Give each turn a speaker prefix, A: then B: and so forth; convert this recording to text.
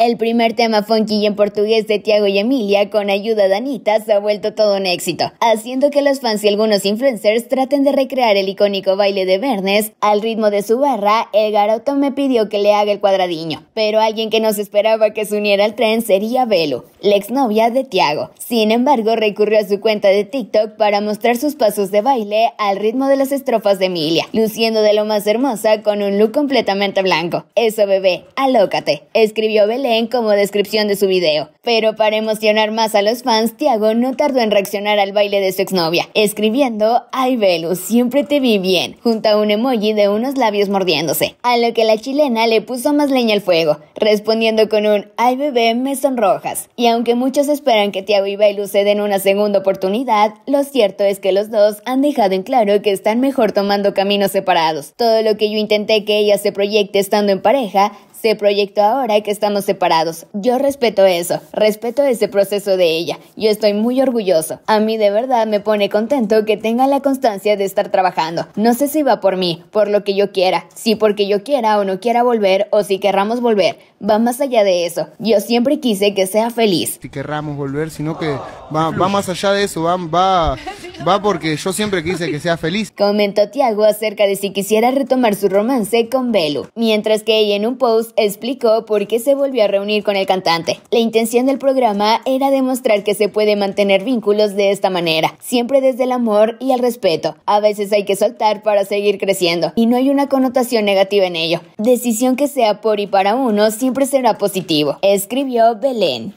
A: El primer tema funky en portugués de Tiago y Emilia, con ayuda de Anita, se ha vuelto todo un éxito, haciendo que los fans y algunos influencers traten de recrear el icónico baile de Bernes al ritmo de su barra. El garoto me pidió que le haga el cuadradiño, pero alguien que no se esperaba que se uniera al tren sería Belu, la exnovia de Tiago. Sin embargo, recurrió a su cuenta de TikTok para mostrar sus pasos de baile al ritmo de las estrofas de Emilia, luciendo de lo más hermosa con un look completamente blanco. Eso, bebé, alócate, escribió Belu leen como descripción de su video. Pero para emocionar más a los fans, Tiago no tardó en reaccionar al baile de su exnovia, escribiendo Ay Belu, siempre te vi bien, junto a un emoji de unos labios mordiéndose, a lo que la chilena le puso más leña al fuego, respondiendo con un Ay bebé, me sonrojas. Y aunque muchos esperan que Tiago y Belu se den una segunda oportunidad, lo cierto es que los dos han dejado en claro que están mejor tomando caminos separados. Todo lo que yo intenté que ella se proyecte estando en pareja, se este proyectó ahora que estamos separados. Yo respeto eso, respeto ese proceso de ella. Yo estoy muy orgulloso. A mí de verdad me pone contento que tenga la constancia de estar trabajando. No sé si va por mí, por lo que yo quiera, si porque yo quiera o no quiera volver o si querramos volver. Va más allá de eso. Yo siempre quise que sea feliz.
B: Si querramos volver, sino que va, va más allá de eso, va, va Va porque yo siempre quise que sea feliz.
A: Comentó Tiago acerca de si quisiera retomar su romance con Belu, mientras que ella en un post explicó por qué se volvió a reunir con el cantante. La intención del programa era demostrar que se puede mantener vínculos de esta manera, siempre desde el amor y el respeto. A veces hay que soltar para seguir creciendo, y no hay una connotación negativa en ello. Decisión que sea por y para uno siempre será positivo, escribió Belén.